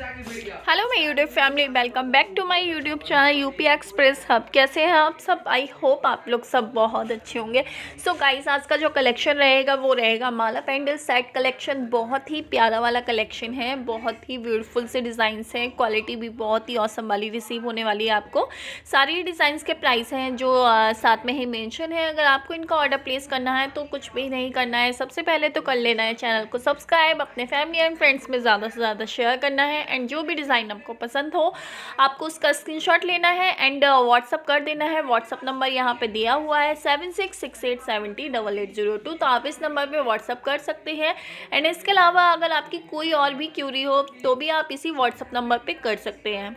hello my YouTube family welcome back to my YouTube channel UP express hub कैसे हैं आप सब I hope आप लोग सब बहुत अच्छे होंगे सो so गाइस आज का जो कलेक्शन रहेगा वो रहेगा माला पेंडल सेट कलेक्शन बहुत ही प्यारा वाला कलेक्शन है बहुत ही ब्यूटीफुल से डिज़ाइंस हैं क्वालिटी भी बहुत ही औसम वाली रिसीव होने वाली है आपको सारी डिज़ाइंस के प्राइस हैं जो आ, साथ में ही मैंशन है अगर आपको इनका ऑर्डर प्लेस करना है तो कुछ भी नहीं करना है सबसे पहले तो कर लेना है चैनल को सब्सक्राइब अपने फैमिली एंड फ्रेंड्स में ज़्यादा से ज़्यादा शेयर करना है एंड जो भी डिज़ाइन आपको पसंद हो आपको उसका स्क्रीन लेना है एंड व्हाट्सअप कर देना है व्हाट्सअप नंबर यहाँ पर दिया हुआ है seven six six eight double eight zero two तो आप इस नंबर पर व्हाट्सअप कर सकते हैं एंड इसके अलावा अगर आपकी कोई और भी क्यूरी हो तो भी आप इसी व्हाट्सअप नंबर पर कर सकते हैं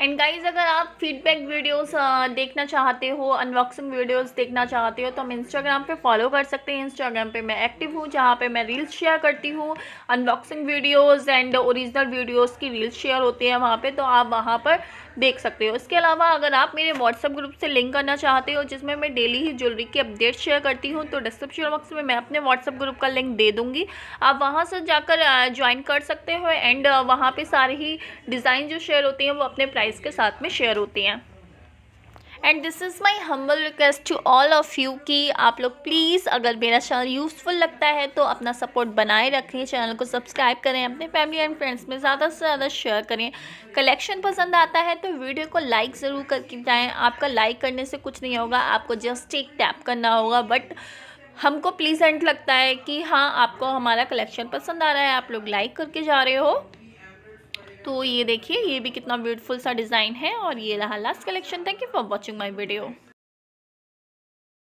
एंड गाइज अगर आप फीडबैक वीडियोस देखना चाहते हो अनबॉक्सिंग वीडियोस देखना चाहते हो तो हम इंस्टाग्राम पे फॉलो कर सकते हैं इंस्टाग्राम पे मैं एक्टिव हूँ जहाँ पे मैं रील्स शेयर करती हूँ unboxing videos and original videos की रील्स शेयर होती है वहाँ पे तो आप वहाँ पर देख सकते हो इसके अलावा अगर आप मेरे व्हाट्सअप ग्रुप से लिंक करना चाहते हो जिसमें मैं डेली ही ज्वेलरी की अपडेट शेयर करती हूँ तो डिस्क्रिप्शन बॉक्स में मैं अपने व्हाट्सअप ग्रुप का लिंक दे दूँगी आप वहाँ से जाकर ज्वाइन कर सकते हो एंड वहाँ पर सारे ही डिज़ाइन जो शेयर होती हैं वो अपने प्राइस के साथ में शेयर होती हैं and this is my humble request to all of you कि आप लोग प्लीज़ अगर मेरा चैनल यूज़फुल लगता है तो अपना सपोर्ट बनाए रखें चैनल को सब्सक्राइब करें अपने फैमिली एंड फ्रेंड्स में ज़्यादा से ज़्यादा शेयर करें कलेक्शन पसंद आता है तो वीडियो को लाइक ज़रूर करके जाएँ आपका लाइक करने से कुछ नहीं होगा आपको जस्ट एक टैप करना होगा बट हमको प्लीजेंट लगता है कि हाँ आपको हमारा कलेक्शन पसंद आ रहा है आप लोग लाइक करके जा रहे हो तो ये देखिए ये भी कितना ब्यूटीफुल सा डिज़ाइन है और ये रहा last collection thank you for watching my video